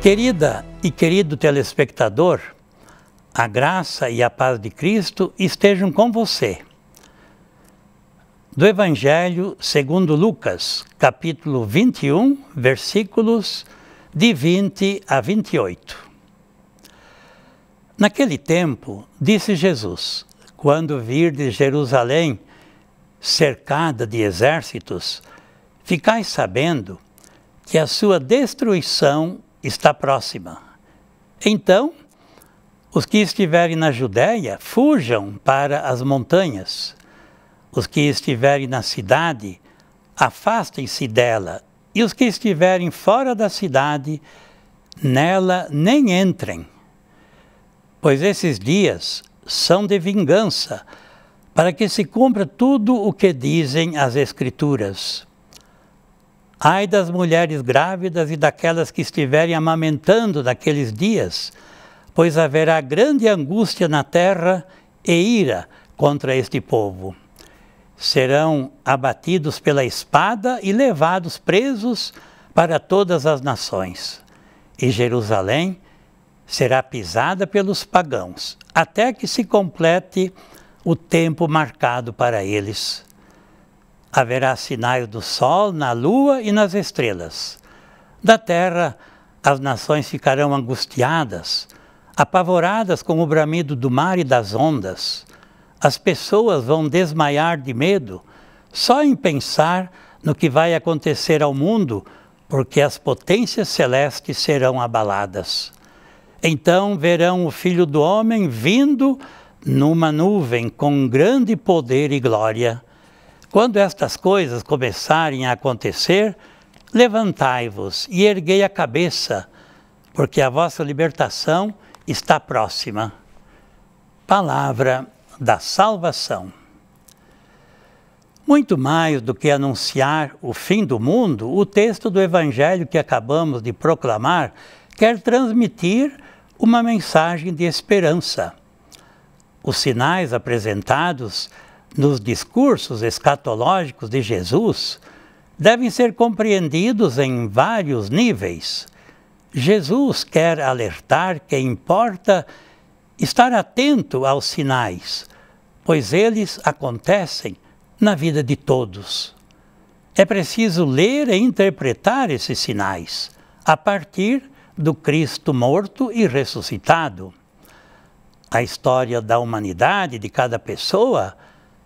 Querida e querido telespectador, a graça e a paz de Cristo estejam com você. Do Evangelho segundo Lucas, capítulo 21, versículos de 20 a 28. Naquele tempo, disse Jesus: Quando vir de Jerusalém cercada de exércitos, ficais sabendo que a sua destruição está próxima. Então, os que estiverem na Judéia, fujam para as montanhas. Os que estiverem na cidade, afastem-se dela e os que estiverem fora da cidade, nela nem entrem, pois esses dias são de vingança, para que se cumpra tudo o que dizem as Escrituras. Ai das mulheres grávidas e daquelas que estiverem amamentando naqueles dias, pois haverá grande angústia na terra e ira contra este povo serão abatidos pela espada e levados presos para todas as nações. E Jerusalém será pisada pelos pagãos, até que se complete o tempo marcado para eles. Haverá sinais do sol na lua e nas estrelas. Da terra, as nações ficarão angustiadas, apavoradas com o bramido do mar e das ondas as pessoas vão desmaiar de medo só em pensar no que vai acontecer ao mundo, porque as potências celestes serão abaladas. Então verão o Filho do Homem vindo numa nuvem com grande poder e glória. Quando estas coisas começarem a acontecer, levantai-vos e erguei a cabeça, porque a vossa libertação está próxima. Palavra da salvação. Muito mais do que anunciar o fim do mundo, o texto do Evangelho que acabamos de proclamar quer transmitir uma mensagem de esperança. Os sinais apresentados nos discursos escatológicos de Jesus devem ser compreendidos em vários níveis. Jesus quer alertar que importa estar atento aos sinais, pois eles acontecem na vida de todos. É preciso ler e interpretar esses sinais a partir do Cristo morto e ressuscitado. A história da humanidade de cada pessoa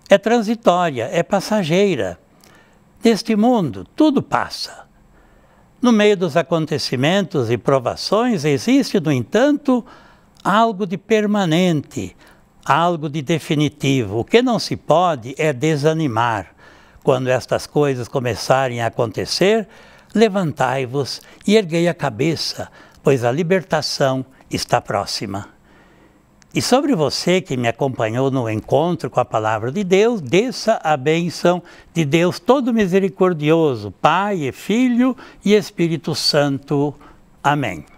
é transitória, é passageira. Neste mundo, tudo passa. No meio dos acontecimentos e provações, existe, no entanto, algo de permanente, algo de definitivo. O que não se pode é desanimar. Quando estas coisas começarem a acontecer, levantai-vos e erguei a cabeça, pois a libertação está próxima. E sobre você que me acompanhou no encontro com a palavra de Deus, desça a bênção de Deus todo misericordioso, Pai e Filho e Espírito Santo. Amém.